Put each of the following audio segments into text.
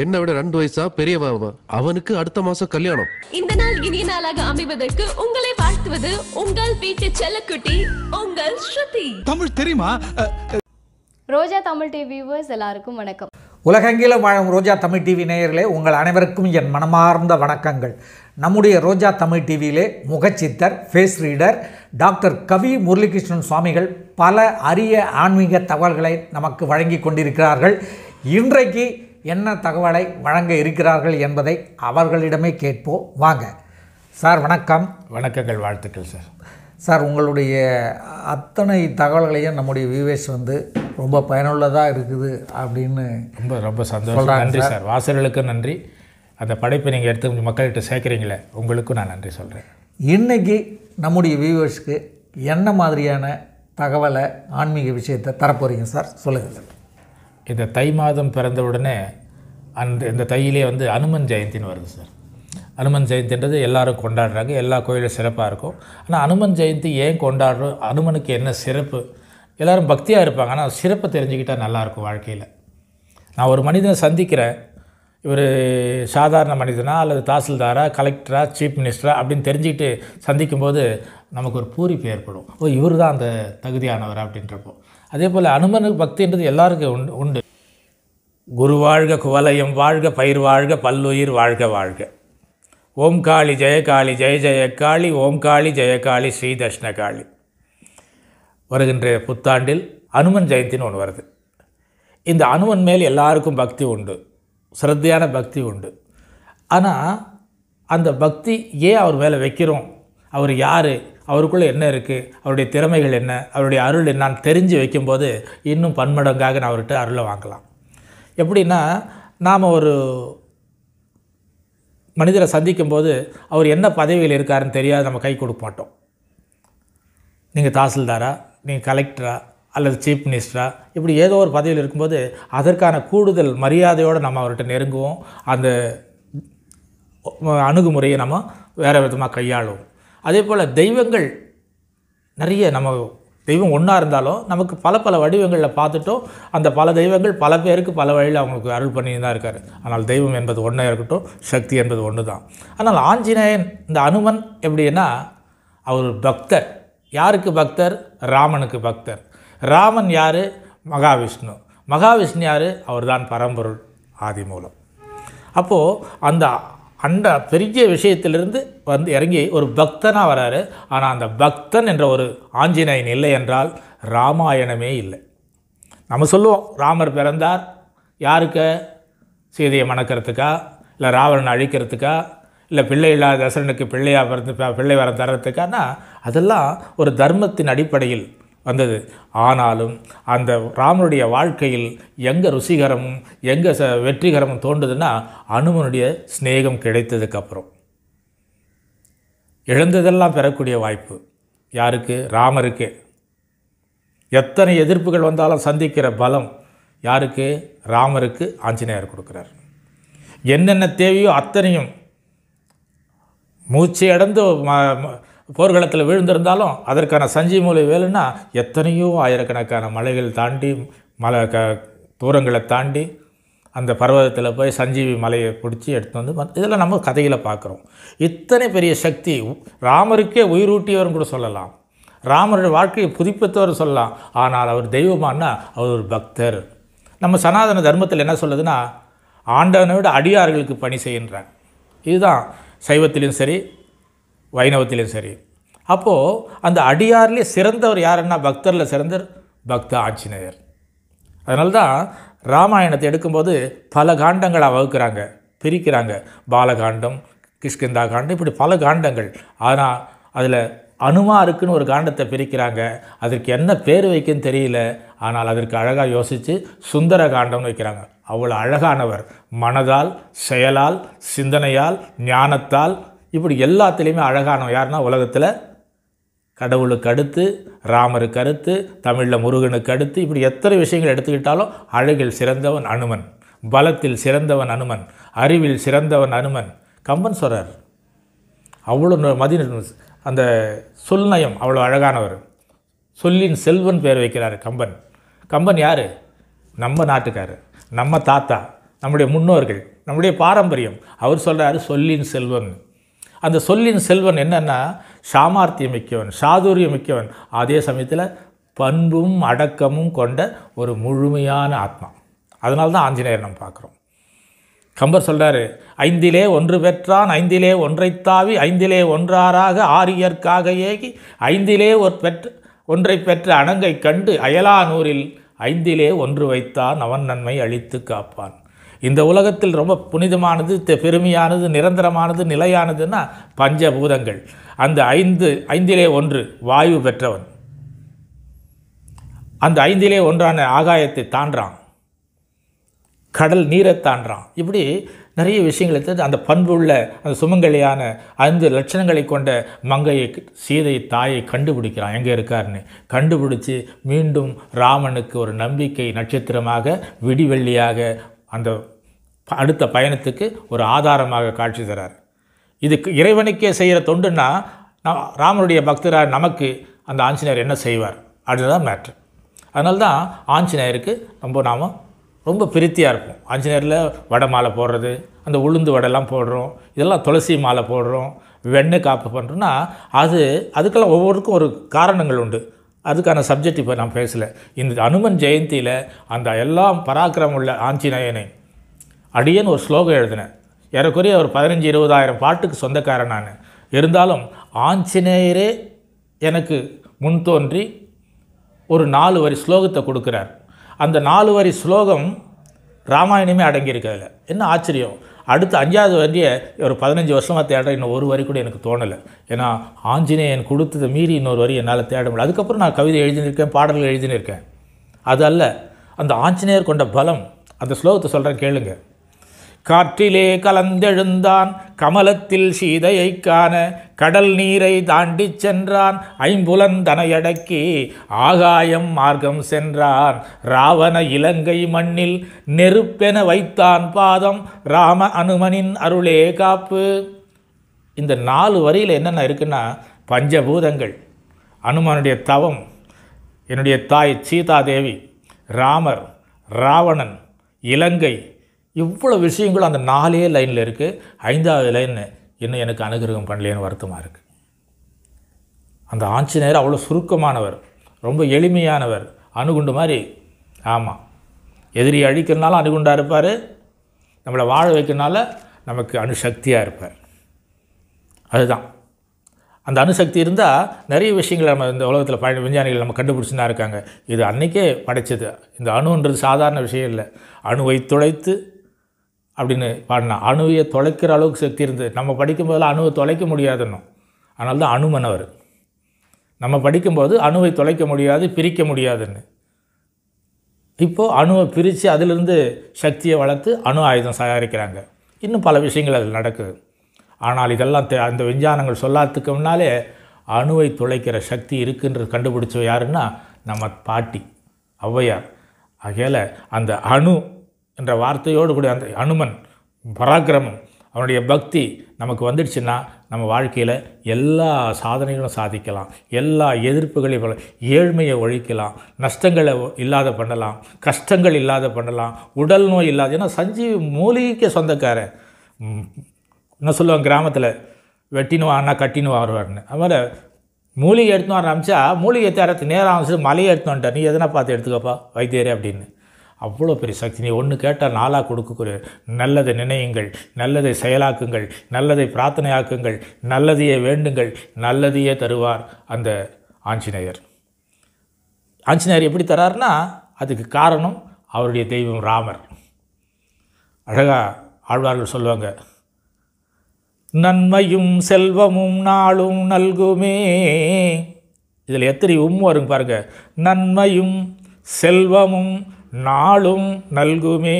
என்னை விட ரெண்டு வயசா பெரியவா அவனுக்கு அடுத்த மாசம் கல்யாணம் இந்த நாள் இனிய நாளாக அமைவதற்கு உங்களை வாழ்த்துவது உங்கள் வீட்டு செல்லக்குட்டி உங்கள் ஸ்ருதி தமிழ் தெரியுமா ரோஜா தமிழ் டிவி வியூவர்ஸ் எல்லாருக்கும் வணக்கம் உலகெங்கிலும் வாழும் ரோஜா தமிழ் டிவி நேயர்களே உங்கள் அனைவருக்கும் என் மனமார்ந்த வணக்கங்கள் நம்முடைய ரோஜா தமிழ் டிவியிலே முகச்சித்தர் face reader doctor Kavi Muralikrishnan சுவாமிகள் பல அரிய ஆன்மீக தகவல்களை நமக்கு வழங்கி கொண்டிருக்கிறார்கள் இன்றைக்கு என்ன தகவலை வழங்க இருக்கிறார்கள் என்பதை அவர்களிடமே கேட்போம் வாங்க சார் வணக்கம் வணக்கங்கள் வாழ்த்துக்கள் சார் சார் உங்களுடைய அத்தனை தகவல்களையும் நம்முடைய வியூவேஸ் வந்து ரொம்ப பயனுள்ளதாக இருக்குது அப்படின்னு ரொம்ப ரொம்ப சந்தோஷம் நன்றி சார் வாசகர்களுக்கும் நன்றி அந்த படைப்பை நீங்கள் எடுத்து மக்கள்கிட்ட சேர்க்குறீங்களே உங்களுக்கும் நான் நன்றி சொல்கிறேன் இன்றைக்கி நம்முடைய வியூவர்ஸ்க்கு என்ன மாதிரியான தகவலை ஆன்மீக விஷயத்தை தரப்போகிறீங்க சார் சொல்லுங்கள் சார் இந்த தை மாதம் பிறந்தவுடனே அந்த இந்த தையிலே வந்து அனுமன் ஜெயந்தின்னு வருது சார் அனுமன் ஜெயந்தின்றது எல்லோரும் கொண்டாடுறாங்க எல்லா கோயிலும் சிறப்பாக இருக்கும் ஆனால் அனுமன் ஜெயந்தி ஏன் கொண்டாடுறோம் அனுமனுக்கு என்ன சிறப்பு எல்லோரும் பக்தியாக இருப்பாங்க ஆனால் சிறப்பை தெரிஞ்சுக்கிட்டால் நல்லாயிருக்கும் வாழ்க்கையில் நான் ஒரு மனிதனை சந்திக்கிறேன் இவர் சாதாரண மனிதனா அல்லது தாசில்தாரா கலெக்டராக சீஃப் மினிஸ்டரா அப்படின்னு தெரிஞ்சுக்கிட்டு சந்திக்கும்போது நமக்கு ஒரு பூரிப்பு ஏற்படும் ஓ இவர் தான் அந்த தகுதியானவர் அப்படின்றப்போ அதே போல் அனுமனு பக்தின்றது எல்லாருக்கும் உண்டு உண்டு குரு வாழ்க குவலயம் வாழ்க பயிர் வாழ்க பல்லுயிர் வாழ்க வாழ்க ஓம் காளி ஜெயகாளி ஜெய ஜெயக்காளி ஓம் காளி ஜெயகாளி ஸ்ரீ தர்ஷ்ணகாளி வருகின்ற புத்தாண்டில் அனுமன் ஜெயந்தின்னு ஒன்று வருது இந்த அனுமன் மேல் எல்லாருக்கும் பக்தி உண்டு சிரத்தையான பக்தி உண்டு ஆனால் அந்த பக்தி ஏன் அவர் மேலே வைக்கிறோம் அவர் யார் அவருக்குள்ளே என்ன இருக்குது அவருடைய திறமைகள் என்ன அவருடைய அருள் நான் தெரிஞ்சு வைக்கும்போது இன்னும் பன்மடங்காக நான் அவர்கிட்ட அருளை வாங்கலாம் எப்படின்னா நாம் ஒரு மனிதரை சந்திக்கும்போது அவர் என்ன பதவியில் இருக்காருன்னு தெரியாது நம்ம கை கொடுக்க மாட்டோம் நீங்கள் தாசில்தாரா நீங்கள் கலெக்டரா அல்லது சீஃப் மினிஸ்டரா இப்படி ஏதோ ஒரு பதவியில் இருக்கும்போது அதற்கான கூடுதல் மரியாதையோடு நம்ம அவர்கிட்ட நெருங்குவோம் அந்த அணுகுமுறையை நம்ம வேறு விதமாக கையாளுவோம் அதே போல் தெய்வங்கள் நிறைய நம்ம தெய்வம் ஒன்றா இருந்தாலும் நமக்கு பல பல வடிவங்களில் பார்த்துட்டோம் அந்த பல தெய்வங்கள் பல பேருக்கு பல வழியில் அவங்களுக்கு அருள் பண்ணி தான் இருக்கார் ஆனால் தெய்வம் என்பது ஒன்றாக இருக்கட்டும் சக்தி என்பது ஒன்று தான் ஆனால் ஆஞ்சநேயன் இந்த அனுமன் எப்படின்னா அவர் பக்தர் யாருக்கு பக்தர் ராமனுக்கு பக்தர் ராமன் யார் மகாவிஷ்ணு மகாவிஷ்ணு யார் அவர்தான் பரம்பொருள் ஆதி மூலம் அப்போது அந்த அந்த பெரிய விஷயத்திலிருந்து வந்து இறங்கி ஒரு பக்தனாக வராரு ஆனால் அந்த பக்தன் என்ற ஒரு ஆஞ்சநேயன் இல்லை என்றால் ராமாயணமே இல்லை நம்ம சொல்லுவோம் ராமர் பிறந்தார் யாருக்கு சீதையை மணக்கிறதுக்கா இல்லை ராவணனை அழிக்கிறதுக்கா இல்லை பிள்ளை இல்லாத தசரனுக்கு பிள்ளையாக பிறந்து பிள்ளை வர தரத்துக்கானா அதெல்லாம் ஒரு தர்மத்தின் அடிப்படையில் வந்தது ஆனாலும் அந்த ராமனுடைய வாழ்க்கையில் எங்கே ருசிகரமும் எங்கே ச வெற்றிகரமும் தோன்றுதுன்னா அனுமனுடைய ஸ்நேகம் கிடைத்ததுக்கப்புறம் இழந்ததெல்லாம் பெறக்கூடிய வாய்ப்பு யாருக்கு ராமருக்கு எத்தனை எதிர்ப்புகள் வந்தாலும் சந்திக்கிற பலம் யாருக்கு ராமருக்கு ஆஞ்சநேயர் கொடுக்குறார் என்னென்ன தேவையோ அத்தனையும் மூச்சை அடைந்து போர்க்களத்தில் விழுந்திருந்தாலும் அதற்கான மூலை வேலுன்னா எத்தனையோ ஆயிரக்கணக்கான மலைகள் தாண்டி மலை க தூரங்களை தாண்டி அந்த பர்வதத்தில் போய் சஞ்சீவி மலையை பிடிச்சி எடுத்து வந்து இதெல்லாம் நம்ம கதையில் பார்க்குறோம் இத்தனை பெரிய சக்தி ராமருக்கே உயிரூட்டியவர் கூட சொல்லலாம் ராமருடைய வாழ்க்கையை புதுப்பித்தவர் சொல்லலாம் ஆனால் அவர் தெய்வமானா அவர் ஒரு பக்தர் நம்ம சனாதன தர்மத்தில் என்ன சொல்லுதுன்னா ஆண்டவனை விட அடியார்களுக்கு பணி செய்கின்றார் இதுதான் சைவத்திலையும் சரி வைணவத்திலையும் சரி அப்போது அந்த அடியார்லேயே சிறந்தவர் யாருன்னா பக்தரில் சிறந்தர் பக்த ஆஞ்சநேயர் அதனால்தான் ராமாயணத்தை எடுக்கும்போது பல காண்டங்களாக வகுக்கிறாங்க பிரிக்கிறாங்க பாலகாண்டம் கிஷ்கிந்தா காண்டம் இப்படி பல காண்டங்கள் ஆனால் அதில் அனுமா இருக்குன்னு ஒரு காண்டத்தை பிரிக்கிறாங்க அதற்கு என்ன பேர் வைக்குன்னு தெரியல ஆனால் அதற்கு அழகாக யோசித்து சுந்தர காண்டம்னு வைக்கிறாங்க அவ்வளோ அழகானவர் மனதால் செயலால் சிந்தனையால் ஞானத்தால் இப்படி எல்லாத்துலேயுமே அழகானவன் யாருன்னா உலகத்தில் கடவுளுக்கு அடுத்து ராமருக்கு அடுத்து தமிழில் முருகனுக்கு அடுத்து இப்படி எத்தனை விஷயங்கள் எடுத்துக்கிட்டாலும் அழகில் சிறந்தவன் அனுமன் பலத்தில் சிறந்தவன் அனுமன் அறிவில் சிறந்தவன் அனுமன் கம்பன் சொல்கிறார் அவ்வளோ மதி அந்த சொல்நயம் அவ்வளோ அழகானவர் சொல்லின் செல்வன் பேர் வைக்கிறார் கம்பன் கம்பன் யார் நம்ம நாட்டுக்கார் நம்ம தாத்தா நம்முடைய முன்னோர்கள் நம்முடைய பாரம்பரியம் அவர் சொல்கிறாரு சொல்லின் செல்வன் அந்த சொல்லின் செல்வன் என்னென்னா சாமார்த்தியம் மிக்கவன் சாதுரியம் மிக்கவன் அதே சமயத்தில் பண்பும் அடக்கமும் கொண்ட ஒரு முழுமையான ஆத்மா அதனால்தான் ஆஞ்சநேயர் நம்ம பார்க்குறோம் கம்பர் சொல்கிறார் ஐந்திலே ஒன்று பெற்றான் ஐந்திலே ஒன்றை தாவி ஐந்திலே ஒன்றாராக ஆரியர்க்காக ஏகி ஐந்திலே ஒரு பெற்று ஒன்றை பெற்ற அணங்கை கண்டு அயலானூரில் ஐந்திலே ஒன்று வைத்தான் அவன் நன்மை அழித்து காப்பான் இந்த உலகத்தில் ரொம்ப புனிதமானது பெருமையானது நிரந்தரமானது நிலையானதுன்னா பஞ்சபூதங்கள் அந்த ஐந்து ஐந்திலே ஒன்று வாயு பெற்றவன் அந்த ஐந்திலே ஒன்றான ஆகாயத்தை தாண்டான் கடல் நீரை தாண்டான் இப்படி நிறைய விஷயங்களை தெரிஞ்சு அந்த பண்புள்ள அந்த சுமங்கலியான ஐந்து லட்சணங்களை கொண்ட மங்கையை சீதை தாயை கண்டுபிடிக்கிறான் எங்கே இருக்காருன்னு கண்டுபிடிச்சி மீண்டும் ராமனுக்கு ஒரு நம்பிக்கை நட்சத்திரமாக விடிவெள்ளியாக அந்த அடுத்த பயணத்துக்கு ஒரு ஆதாரமாக காட்சி தரார் இதுக்கு இறைவனுக்கே செய்கிற தொண்டுன்னா ராமனுடைய பக்தராக நமக்கு அந்த ஆஞ்சநேயர் என்ன செய்வார் அதுதான் மேட்ரு அதனால தான் ஆஞ்சநேயருக்கு ரொம்ப நாம் ரொம்ப பிரித்தியாக இருப்போம் ஆஞ்சநேயரில் வடை மாலை போடுறது அந்த உளுந்து வடைலாம் போடுறோம் இதெல்லாம் துளசி மாலை போடுறோம் வெண்ணெய் காப்பு பண்ணுறோன்னா அது அதுக்கெல்லாம் ஒவ்வொருக்கும் ஒரு காரணங்கள் உண்டு அதுக்கான சப்ஜெக்ட் இப்போ நான் பேசலை இந்த அனுமன் ஜெயந்தியில் அந்த எல்லாம் பராக்கிரமுள்ள ஆஞ்சநேயனை அடியன் ஒரு ஸ்லோகம் எழுதினேன் ஏறக்குறைய ஒரு பதினஞ்சு இருபதாயிரம் பாட்டுக்கு சொந்தக்காரன் நான் இருந்தாலும் ஆஞ்சநேயரே எனக்கு முன் தோன்றி ஒரு நாலு வரி ஸ்லோகத்தை கொடுக்குறார் அந்த நாலு வரி ஸ்லோகம் ராமாயணமே அடங்கியிருக்கிறதுல என்ன ஆச்சரியம் அடுத்து அஞ்சாவது வரியை ஒரு பதினஞ்சு வருஷமாக தேட இன்னும் ஒரு வரி கூட எனக்கு தோணலை ஏன்னா ஆஞ்சநேயன் கொடுத்ததை மீறி இன்னொரு வரி என்னால் தேட முடியல அதுக்கப்புறம் நான் கவிதை எழுதினிருக்கேன் பாடல்கள் எழுதினிருக்கேன் அது அல்ல அந்த ஆஞ்சநேயர் கொண்ட பலம் அந்த ஸ்லோகத்தை சொல்கிறேன் கேளுங்கள் காற்றிலே கலந்தெழுந்தான் கமலத்தில் சீதையைக் காண கடல் நீரை தாண்டிச் சென்றான் ஐம்புலந்தனையடக்கி ஆகாயம் மார்க்கம் சென்றான் ராவண இலங்கை மண்ணில் நெருப்பென வைத்தான் பாதம் ராம அனுமனின் அருளே காப்பு இந்த நாலு வரியில் என்னென்ன இருக்குன்னா பஞ்சபூதங்கள் அனுமனுடைய தவம் என்னுடைய தாய் சீதாதேவி ராமர் ராவணன் இலங்கை இவ்வளோ விஷயங்களும் அந்த நாலே லைனில் இருக்குது ஐந்தாவது லைன் இன்னும் எனக்கு அனுகிரகம் பண்ணலேன்னு வருத்தமாக இருக்குது அந்த ஆஞ்சநேயர் அவ்வளோ சுருக்கமானவர் ரொம்ப எளிமையானவர் அணுகுண்டு மாதிரி ஆமாம் எதிரி அழிக்கிறனால அணுகுண்டாக இருப்பார் நம்மளை வாழ வைக்கிறனால நமக்கு அணுசக்தியாக இருப்பார் அதுதான் அந்த அணுசக்தி இருந்தால் நிறைய விஷயங்களை நம்ம இந்த உலகத்தில் பய விஞ்ஞானிகள் நம்ம கண்டுபிடிச்சுன்னா இருக்காங்க இது அன்றைக்கே படைச்சது இந்த அணுன்றது சாதாரண விஷயம் இல்லை அணுவை துளைத்து அப்படின்னு பாடினா அணுவையை தொலைக்கிற அளவுக்கு சக்தி இருந்தது நம்ம படிக்கும்போதெல்லாம் அணுவை தொலைக்க முடியாதுன்னு அதனால தான் அணுமனவர் நம்ம படிக்கும்போது அணுவை தொலைக்க முடியாது பிரிக்க முடியாதுன்னு இப்போது அணுவை பிரித்து அதிலிருந்து சக்தியை வளர்த்து அணு ஆயுதம் தயாரிக்கிறாங்க இன்னும் பல விஷயங்கள் அதில் நடக்குது ஆனால் இதெல்லாம் தெ அந்த விஞ்ஞானங்கள் சொல்லாததுக்கு முன்னாலே அணுவை துளைக்கிற சக்தி இருக்குன்றது கண்டுபிடிச்சவ யாருன்னா நம்ம பாட்டி ஔவையார் ஆகையால் அந்த அணு என்ற வார்த்தையோடு கூடிய அந்த அனுமன் பராக்கிரமம் அவனுடைய பக்தி நமக்கு வந்துடுச்சுன்னா நம்ம வாழ்க்கையில் எல்லா சாதனைகளும் சாதிக்கலாம் எல்லா எதிர்ப்புகளையும் ஏழ்மையை ஒழிக்கலாம் நஷ்டங்களை இல்லாத பண்ணலாம் கஷ்டங்கள் இல்லாத பண்ணலாம் உடல் நோய் இல்லாத ஏன்னா சஞ்சீவி மூலிகைக்கு சொந்தக்காரன் என்ன சொல்லுவாங்க கிராமத்தில் வெட்டினுவான்னா கட்டினுவா வருவார்னு அதுமாதிரி மூலிகை எடுத்துன்னு ஆரம்பித்தா மூலிகை தேரத்து நேரம் ஆரம்பிச்சு மலையை எடுத்துன்னு வந்துட்டார் நீ எதனா பார்த்து எடுத்துக்கப்பா வைத்தியரே அப்படின்னு அவ்வளோ பெரிய சக்தி நீ ஒன்று கேட்டால் நாளாக கொடுக்கக்கூடிய நல்லதை நினையுங்கள் நல்லதை செயலாக்குங்கள் நல்லதை பிரார்த்தனையாக்குங்கள் நல்லதையே வேண்டுங்கள் நல்லதையே தருவார் அந்த ஆஞ்சநேயர் ஆஞ்சநேயர் எப்படி தரார்னா அதுக்கு காரணம் அவருடைய தெய்வம் ராமர் அழகா ஆழ்வார்கள் சொல்லுவாங்க நன்மையும் செல்வமும் நாளும் நல்குமே இதில் எத்தனை உம் வருங்க பாருங்கள் நன்மையும் செல்வமும் நாளும் நல்குமே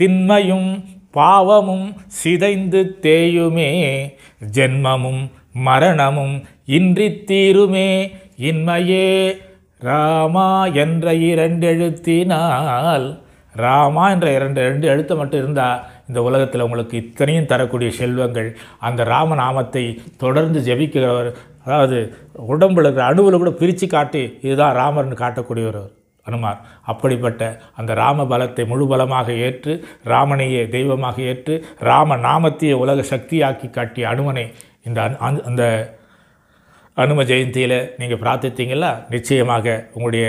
திண்மையும் பாவமும் சிதைந்து தேயுமே ஜென்மமும் மரணமும் இன்றி தீருமே இன்மையே ராமா என்ற இரண்டு எழுத்தினால் ராமா என்ற இரண்டு ரெண்டு எழுத்து மட்டும் இருந்தால் இந்த உலகத்தில் உங்களுக்கு இத்தனையும் தரக்கூடிய செல்வங்கள் அந்த ராமநாமத்தை தொடர்ந்து ஜபிக்கிறவர் அதாவது உடம்புல இருக்கிற அணுவில் கூட பிரித்து காட்டி இதுதான் ராமர்னு காட்டக்கூடியவர் அனுமார் அப்படிப்பட்ட அந்த ராம பலத்தை முழு பலமாக ஏற்று ராமனையே தெய்வமாக ஏற்று ராம நாமத்தையே உலக சக்தியாக்கி காட்டிய அனுமனை இந்த அந்த அனும ஜெயந்தியில் நீங்கள் பிரார்த்தித்தீங்களா நிச்சயமாக உங்களுடைய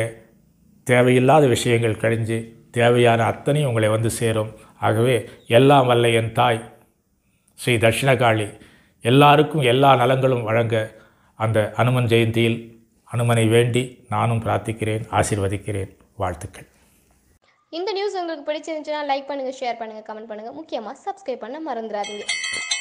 தேவையில்லாத விஷயங்கள் கழிஞ்சு தேவையான அத்தனையும் உங்களை வந்து சேரும் ஆகவே எல்லாம் வல்ல என் தாய் ஸ்ரீ தட்சிணகாளி எல்லாருக்கும் எல்லா நலங்களும் வழங்க அந்த அனுமன் ஜெயந்தியில் அனுமனை வேண்டி நானும் பிரார்த்திக்கிறேன் ஆசிர்வதிக்கிறேன் வாழ்த்துக்கள் இந்த நியூஸ் உங்களுக்கு பிடிச்சிருந்துச்சுன்னா லைக் பண்ணுங்கள் ஷேர் பண்ணுங்கள் கமெண்ட் பண்ணுங்கள் முக்கியமாக சப்ஸ்கிரைப் பண்ண மறந்துடாதீங்க